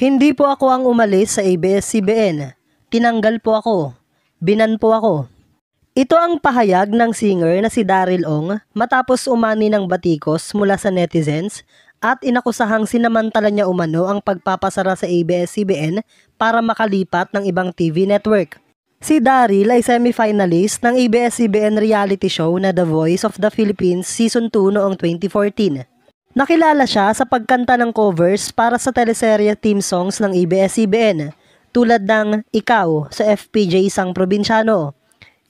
Hindi po ako ang umalis sa ABS-CBN. Tinanggal po ako. Binan po ako. Ito ang pahayag ng singer na si Daryl Ong matapos umani ng batikos mula sa netizens at inakusahang sinamantala niya umano ang pagpapasara sa ABS-CBN para makalipat ng ibang TV network. Si Daryl ay semifinalist ng ABS-CBN reality show na The Voice of the Philippines Season 2 noong 2014. Nakilala siya sa pagkanta ng covers para sa teleserye team songs ng ABS-CBN e e tulad ng Ikaw sa FPJ Isang Probinsyano,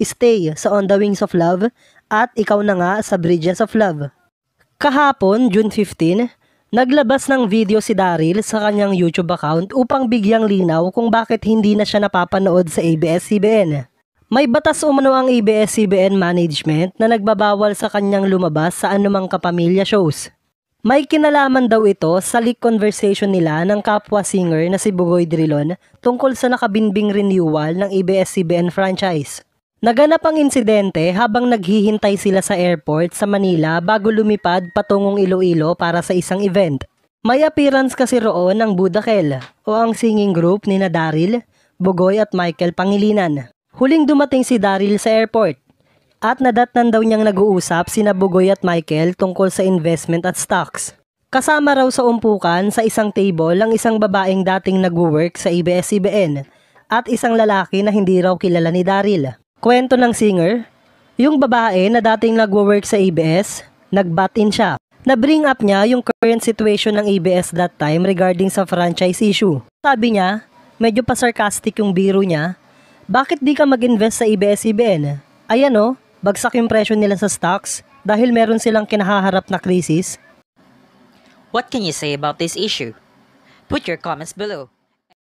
Stay sa On the Wings of Love at Ikaw na nga sa Bridges of Love. Kahapon, June 15, naglabas ng video si Daryl sa kanyang YouTube account upang bigyang linaw kung bakit hindi na siya napapanood sa ABS-CBN. E May batas umano ang ABS-CBN management na nagbabawal sa kanyang lumabas sa anumang kapamilya shows. May kinalaman daw ito sa leak conversation nila ng kapwa singer na si Bugoy Drilon tungkol sa nakabinbing renewal ng ABS-CBN franchise. Naganap ang insidente habang naghihintay sila sa airport sa Manila bago lumipad patungong Iloilo para sa isang event. May appearance kasi roon ang Budakel o ang singing group ni na Daryl, Bugoy at Michael Pangilinan. Huling dumating si Daryl sa airport at nadatnan daw niyang nag-uusap sina Bugoy at Michael tungkol sa investment at stocks. Kasama raw sa umpukan sa isang table ang isang babaeng dating nag-work sa ABS-CBN at isang lalaki na hindi raw kilala ni Daryl. Kwento ng singer, yung babae na dating nag-work sa ABS, nag-bat-in siya. Na-bring up niya yung current situation ng ABS that time regarding sa franchise issue. Sabi niya, medyo pa sarcastic yung biro niya, bakit di ka mag-invest sa ABS-CBN? Ayan o, oh bagsak yung presyo nila sa stocks dahil meron silang kinahaharap na krisis? What can you say about this issue? Put your comments below.